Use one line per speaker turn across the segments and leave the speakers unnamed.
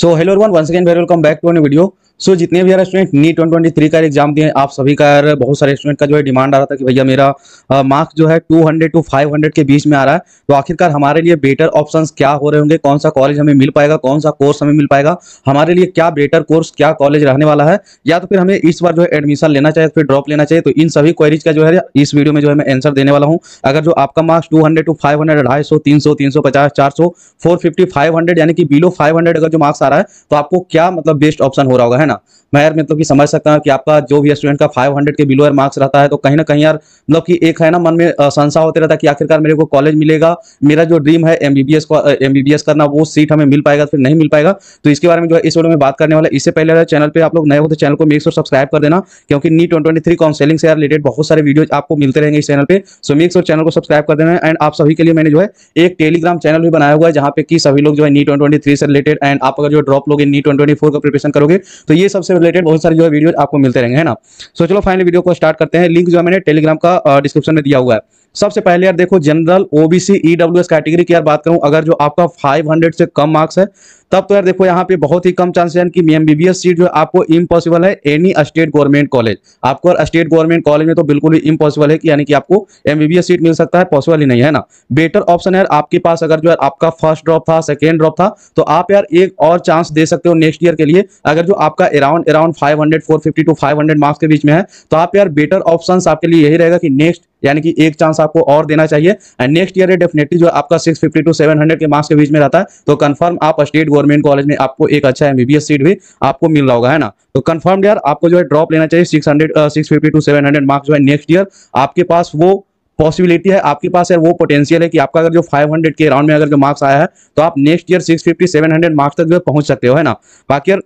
So hello one once again very welcome back to an video so जितने भी यार student NEET one twenty three का exam दिए आप सभी का यार बहुत सारे स्टूडेंट का जो है डिमांड आ रहा था कि भैया मेरा मार्क्स जो है 200 टू 500 के बीच में आ रहा है तो आखिरकार हमारे लिए बेटर ऑप्शंस क्या हो रहे होंगे कौन सा कॉलेज हमें मिल पाएगा कौन सा कोर्स हमें मिल पाएगा हमारे लिए क्या बेटर कोर्स क्या कॉलेज रहने वाला है या तो फिर हमें इस बार जो है एडमिशन लेना चाहिए फिर ड्रॉप लेना चाहिए तो इन सभी क्वेरीज का जो है इस वीडियो में जो है मैं आंसर देने वाला हूँ अगर जो आपका marks two hundred to five hundred ढाई सौ तीन सौ तीन सौ पचास चार सौ फोर फिफ्टी फाइव हंड्रेड यानी कि बिलो फाइव हंड्रेड अगर जो मार्क्स आ रहा है तो आपको क्या मतलब बेस्ट ऑप्शन हो रहा होगा है ना मैं यार मतलब कि समझ सकता हूँ कि आपका जो भी स्टूडेंट का फाइव के बिलो यार मार्क्स रहता है तो कहीं ना कहीं यार मतलब कि एक है ना मन में संशय होते रहता है कि आखिरकार मेरे को कॉलेज मिलेगा मेरा जो ड्रीम है एमबीबीएस एमबीबीएस करना वो सीट हमें मिल पाएगा फिर नहीं मिल पाएगा तो इसके बारे में जो है इस वीडियो में बात करने वाला इससे पहले चैनल पर आप लोग नए होते तो चैनल को मेक्स और सब्सक्राइब कर देना क्योंकि नी ट्वेंटी थ्री काउंसिलिंग से रिलेटेड बहुत सारे वीडियो आपको मिलते रहेंगे इस चैनल पर सो मेक्स और चैनल को सब्सक्राइब कर देना एंड आप सभी के लिए मैंने जो है एक टेलीग्राम चैनल भी बनाया हुआ है जहाँ पे कि सभी लोग जो है नी ट्वेंटी से रिलेटेड एंड आप अगर जो ड्रॉप लोग इन नी ट्वेंटी का प्रिपरेशन करोगे तो ये सबसे रिलेटेड बहुत सारे जो है वीडियो आपको मिलते रहेंगे है ना सो चलो फाइनल वीडियो को स्टार्ट करते हैं लिंक जो मैंने टेलीग्राम का डिस्क्रिप्शन में दिया हुआ है सबसे पहले यार देखो जनरल ओबीसी ईडब्ल्यूएस कैटेगरी की यार बात करूं अगर जो आपका 500 से कम मार्क्स है तब तो यार देखो यहाँ पे बहुत ही कम चांसेस है कि एमबीबीएस सीट जो आपको इम्पॉसिबल है एनी स्टेट गवर्नमेंट कॉलेज आपको स्टेट गवर्नमेंट कॉलेज में तो बिल्कुल ही इम्पॉसिबल है कि यानी कि आपको एमबीबीएस सीट मिल सकता है पॉसिबल ही नहीं है ना बेटर ऑप्शन है आपके पास अगर जो है आपका फर्स्ट ड्रॉप था सेकेंड ड्रॉप था तो आप यार एक और चांस दे सकते हो नेक्स्ट ईयर के लिए अगर जो आपका around around five hundred four fifty to five hundred marks के बीच में है तो आप यार बेटर ऑप्शन आपके लिए यही रहेगा कि नेक्स्ट यानी कि एक चांस आपको और देना चाहिए एंड नेक्स्ट ईयर डेफिनेटली जो आपका फिफ्टी टू हंड्रेड के मार्क्स के बीच में रहता है तो कंफर्म आप स्टेट गवर्नमेंट कॉलेज में आपको एक अच्छा एमबीबीएस सीट भी आपको मिल रहा होगा है ना तो कंफर्म यार आपको जो है ड्रॉप लेना चाहिए six hundred six fifty to seven hundred marks जो है नेक्स्ट ईयर आपके पास वो पॉसिबिलिटी है आपके पास यार वो पोटेंशियल है कि आपका अगर जो 500 के राउंड में अगर जो मार्क्स आया है तो आप नेक्स्ट ईयर 650 700 मार्क्स तक जो पहुंच सकते हो है ना बाकी यार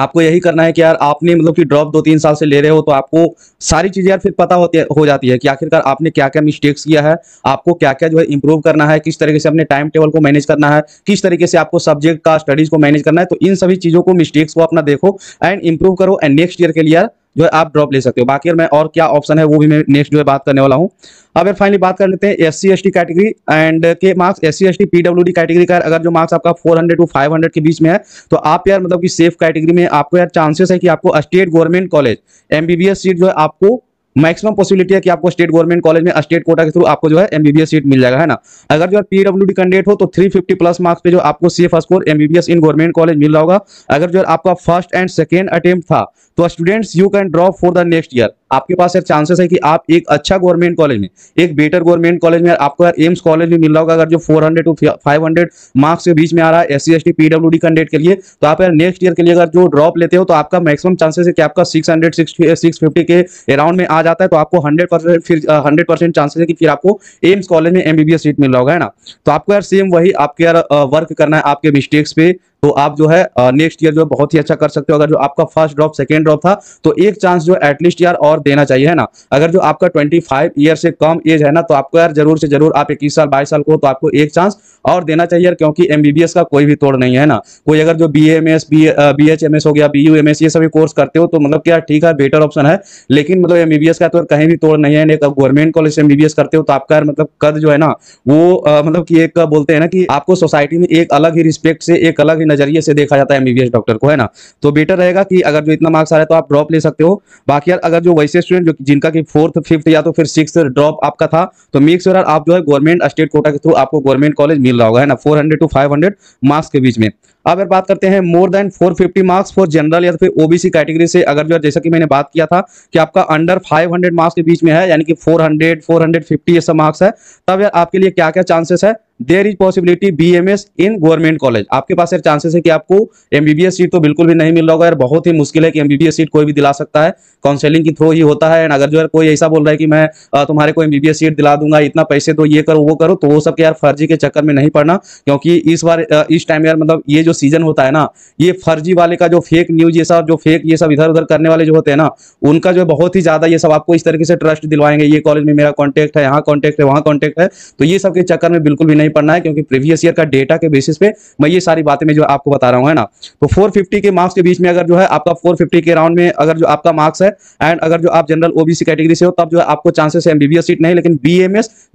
आपको यही करना है कि यार आपने मतलब कि ड्रॉप दो तीन साल से ले रहे हो तो आपको सारी चीज़ें यार फिर पता होती हो जाती है कि आखिरकार आपने क्या क्या मिस्टेक्स किया है आपको क्या क्या जो है इंप्रूव करना है किस तरीके से अपने टाइम टेबल को मैनेज करना है किस तरीके से आपको सब्जेक्ट का स्टडीज़ को मैनेज करना है तो इन सभी चीज़ों को मिस्टेक्स को अपना देखो एंड इंप्रूव करो एंड नेक्स्ट ईयर के लिए जो है आप ड्रॉप ले सकते हो बाकी मैं और क्या ऑप्शन है वो भी मैं नेक्स्ट जो है बात करने वाला हूँ अब यार फाइनली बात कर लेते हैं S C S T category and के marks S C S T P D category का अगर जो मार्क्स आपका 400 टू 500 के बीच में है तो आप यार मतलब कि सेफ कैटेगरी में आपको यार चांसेस है कि आपको state government college MBBS seat जो है आपको मैक्सिमम पॉसिबिलिटी है कि आपको स्टेट गवर्नमेंट कॉलेज में स्टेट कोटा के थ्रू आपको जो है एमबीबीएस सीट मिल जाएगा है ना अगर जो है पीडब्ल्यू कैंडिडेट हो तो 350 प्लस मार्क्स पे जो आपको सीएफ score MBBS in government college मिल रहा होगा अगर जो है आपका फर्स्ट एंड सेकेंड अटेम्प्ट था तो students you can drop for the next year आपके पास यार चांसेस है कि आप एक अच्छा गवर्नमेंट कॉलेज में एक बेटर गवर्नमेंट कॉलेज में आपको यार एम्स कॉलेज में मिल रहा होगा अगर जो 400 टू 500 मार्क्स के बीच में आ रहा है S C S T PWD candidate के लिए तो आप यार नेक्स्ट ईयर के लिए अगर जो ड्रॉप लेते हो तो आपका मैक्सिमम चांसेस है कि आपका सिक्स हंड्रेड सिक्स फिफ्टी के अराउंड में आ जाता है तो आपको हंड्रेड परसेंट फिर हंड्रेड परसेंट चांसेस है कि फिर आपको एम्स कॉलेज में एमबीबीएस सीट मिल रहा होगा है ना तो आपको यार सेम वही आपके यार वर्क करना है आपके मिस्टेक्स पे तो आप जो है नेक्स्ट ईयर जो है बहुत ही अच्छा कर सकते हो अगर जो आपका फर्स्ट ड्रॉप सेकेंड ड्रॉप था तो एक चांस जो एटलीस्ट यार और देना चाहिए है ना अगर जो आपका ट्वेंटी ईयर से कम एज है ना तो आपको यार जरूर से जरूर आप इक्कीस साल बाईस साल को तो आपको एक चांस और देना चाहिए क्योंकि एमबीबीएस का कोई भी तोड़ नहीं है ना कोई अगर जो B M S B H M S हो गया बी यू एम एस ये सभी कोर्स करते हो तो मतलब क्या ठीक है बेटर ऑप्शन है लेकिन मतलब एमबीबीएस का तो कहीं भी तोड़ नहीं है एक गवर्नमेंट कॉलेज से एमबीबीएस करते हो तो आपका मतलब कद जो है ना वो मतलब की एक बोलते हैं ना कि आपको सोसाइटी में एक अलग ही रिस्पेक्ट से एक अलग ही नजरिए से देखा जाता है एमबीबीएस डॉक्टर को है ना तो बेटर रहेगा कि अगर जो इतना मार्क्स आ रहा है तो आप ड्रॉप ले सकते हो बाकी यार अगर जो वैसे स्टूडेंट जो जिनका कि फोर्थ फिफ्थ या तो फिर सिक्स ड्रॉप आपका था तो मिक्स आप जो है गवर्नमेंट स्टेट कोटा के थ्रू आपको गवर्नमेंट कॉलेज मिल मिल रहा होगा है ना 400 टू 500 मार्क्स के बीच में अब अगर बात करते हैं more than 450 marks for general या तो फिर ओबीसी कैटेगरी से अगर जो जैसा कि मैंने बात किया था कि आपका अंडर 500 मार्क्स के बीच में है यानी कि 400 450 ऐसा मार्क्स है तब यार आपके लिए क्या क्या चांसेस है there is possibility B M S in government college आपके पास यार चांसेस है कि आपको एमबीबीएस सीट तो बिल्कुल भी नहीं मिल रहा होगा यार बहुत ही मुश्किल है कि एमबीबीएस सीट कोई भी दिला सकता है काउंसलिंग के थ्रू ही होता है एंड अगर जो है कोई ऐसा बोल रहा है कि मैं तुम्हारे को एमबीबीएस सीट दिला दूंगा इतना पैसे तो ये करो वो करो तो वो सब यार फर्जी के चक्कर में नहीं पड़ना क्योंकि इस बार इस टाइम यार मतलब ये जो सीजन होता है ना ये फर्जी वाले का जो फेक न्यूज ये सब जो फेक ये सब इधर उधर करने वाले जो होते हैं ना उनका जो है बहुत ही ज्यादा ये सब आपको इस तरीके से ट्रस्ट दिलवाएंगे ये कॉलेज में मेरा कॉन्टेक्ट है यहाँ कॉन्टेक्ट है वहाँ कॉन्टेक्ट है तो ये सब के चक्कर में बिल्कुल भी नहीं पड़ना है क्योंकि प्रीवियस ईयर का डेटा के बेसिस पे मैं ये सारी बातें मैं जो आपको बता रहा हूँ है ना तो फोर के मार्क्स के बीच में अगर जो है आपका फोर के राउंड में अगर जो आपका मार्क्स है एंड अगर जो आप जनरल ओबीसी कैटेगरी से हो तब जो है आपको चांसेस है एमबीबीएस सीट नहीं लेकिन बी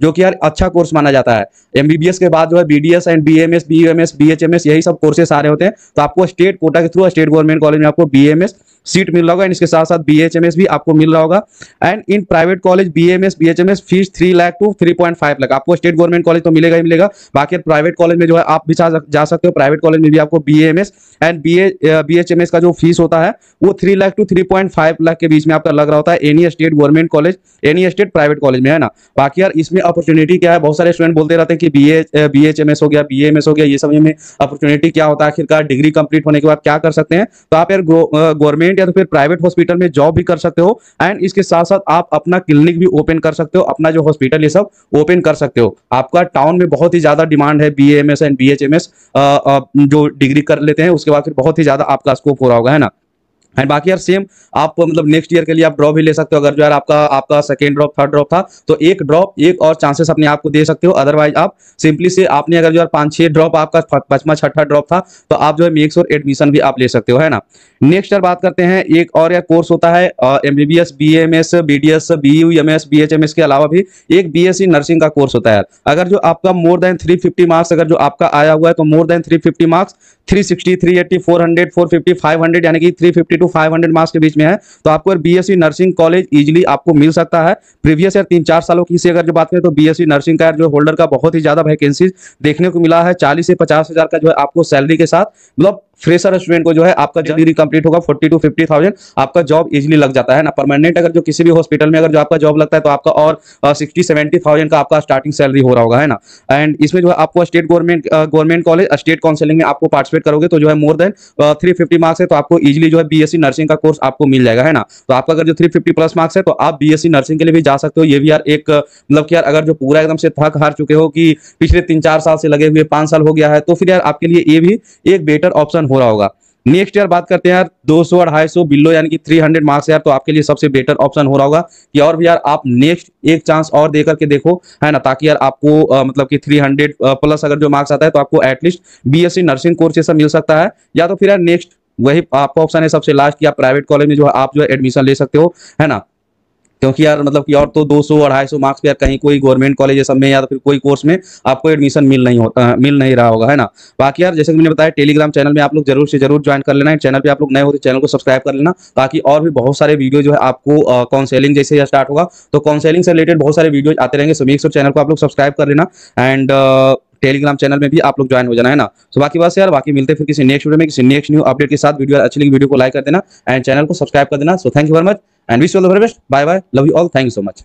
जो कि यार अच्छा कोर्स माना जाता है एमबीबीएस के बाद जो है BDS and BMS BMS BHMS यही सब कोर्सेस सारे होते हैं तो आपको स्टेट कोटा के थ्रू स्टेट गवर्नमेंट कॉलेज में आपको बी सीट मिल रहा होगा एंड इसके साथ साथ बीएचएमएस भी आपको मिल रहा होगा and in private college BMS BHMS fees three lakh to three point five lakh आपको स्टेट गवर्नमेंट कॉलेज तो मिलेगा ही मिलेगा बाकी प्राइवेट कॉलेज में जो है आप भी जा सकते हो प्राइवेट कॉलेज में भी आपको बी एंड बी एच का जो फीस होता है वो three lakh to three point five lakh के बीच में आपका लग रहा होता है any state government college any state private college में है ना बाकी यार इसमें अपॉर्चुनिटी क्या है बहुत सारे स्टूडेंट बोलते रहते हैं कि बी एच एम एस हो गया बी एम एस हो गया ये सब में अपॉर्चुनिटी क्या होता है आखिरकार डिग्री कंप्लीट होने के बाद क्या कर सकते हैं तो आप यार गवर्नमेंट गवर्नमेंट या तो फिर प्राइवेट हॉस्पिटल में जॉब भी कर सकते हो एंड इसके साथ साथ आप अपना क्लिनिक भी ओपन कर सकते हो अपना जो हॉस्पिटल ये सब ओपन कर सकते हो आपका टाउन में बहुत ही ज्यादा डिमांड है बी एंड बी जो डिग्री कर लेते हैं उसके बाद फिर बहुत ही ज्यादा आपका स्कोप हो रहा होगा है ना एंड बाकी यार सेम आप मतलब नेक्स्ट ईयर के लिए आप ड्रॉप भी ले सकते हो अगर जो यार आपका आपका सेकेंड ड्रॉप थर्ड ड्रॉप था तो एक ड्रॉप एक और चांसेस अपने आप को दे सकते हो अदरवाइज आप सिंपली से आपने अगर जो यार पांच छह ड्रॉप आपका पचमा छठा ड्रॉप था तो आप जो है मेक्स और एडमिशन भी आप ले सकते हो है ना नेक्स्ट यार बात करते हैं एक और यार कोर्स होता है M B B M S B D S B U M S B H M S के अलावा भी एक बी एस सी नर्सिंग का कोर्स होता है अगर जो आपका more than three fifty marks अगर जो आपका आया हुआ है तो more than three fifty marks three sixty three eighty four hundred four fifty five hundred यानी कि three fifty to five hundred marks के बीच में है तो आपको सी नर्सिंग कॉलेज इजिली आपको मिल सकता है प्रीवियस ईयर तीन चार सालों की से अगर जो बात करें तो बी नर्सिंग का जो होल्डर का बहुत ही ज्यादा वैकेंसी देखने को मिला है चालीस से पचास हजार का जो है आपको सैलरी के साथ मतलब फ्रेशर स्टूडेंट को जो है आपका डिग्री कंप्लीट होगा फोर्टी टू फिफ्टी थाउजेंड आपका जॉब इजिली लग जाता है ना परमानेंट अगर जो किसी भी हॉस्पिटल में अगर जो आपका जॉब लगता है तो आपका और सिक्सटी सेवेंटी थाउजेंड का आपका स्टार्टिंग सैलरी हो रहा होगा है ना एंड इसमें जो है आपको state government government college state counselling में आपको पार्टिसिपेट करोगे तो जो है more than three fifty marks है तो आपको इजिली जो है बी नर्सिंग का कोर्स आपको मिल जाएगा है ना तो आपका अगर जो थ्री फिफ्टी प्लस मार्क्स है तो आप बी नर्सिंग के लिए भी जा सकते हो ये भी यार एक मतलब कि यार अगर जो पूरा एकदम से थक हार चुके हो कि पिछले तीन चार साल से लगे हुए पांच साल हो गया है तो फिर यार आपके लिए ये भी एक बेटर ऑप्शन हो रहा होगा नेक्स्ट ईयर बात करते हैं यार दो सौ अढ़ाई सौ बिलो यानी कि थ्री हंड्रेड मार्क्स यार तो आपके लिए सबसे बेटर ऑप्शन हो रहा होगा कि और भी यार आप नेक्स्ट एक चांस और देकर के देखो है ना ताकि यार आपको आ, मतलब कि थ्री हंड्रेड प्लस अगर जो मार्क्स आता है तो आपको एटलीस्ट बीएससी नर्सिंग कोर्स ये सब मिल सकता है या तो फिर यार नेक्स्ट वही आपका ऑप्शन है सबसे लास्ट या प्राइवेट कॉलेज में जो है आप जो है एडमिशन ले सकते हो है ना क्योंकि यार मतलब कि और तो 200 सौ मार्क्स यार कहीं कोई गवर्नमेंट कॉलेज सब में या तो फिर कोई कोर्स में आपको एडमिशन मिल नहीं होता मिल नहीं रहा होगा है ना बाकी यार जैसे कि मैंने बताया टेलीग्राम चैनल में आप लोग जरूर से जरूर ज्वाइन कर लेना है चैनल पे आप लोग नए होते तो चैनल को सब्सक्राइब कर लेना ताकि और भी बहुत सारे वीडियो जो है आपको काउंसिलिंग जैसे स्टार्ट होगा तो काउंसिलिंग से रिलेटेड बहुत सारे वीडियो आते रहेंगे सो चैनल को आप लोग सब्सक्राइब कर लेना एंड टेलीग्राम चैनल में भी आप लोग ज्वाइन हो जाना है ना तो बाकी बात यार बाकी मिलते फिर किसी नेक्स्ट वीडियो में किसी नेक्स्ट न्यू अपडेट के साथ वीडियो अच्छी लगी वीडियो को लाइक कर देना एंड चैनल को सब्सक्राइब कर देना so thank you very much and wish you all the very best. Bye bye. Love you all. Thank you so much.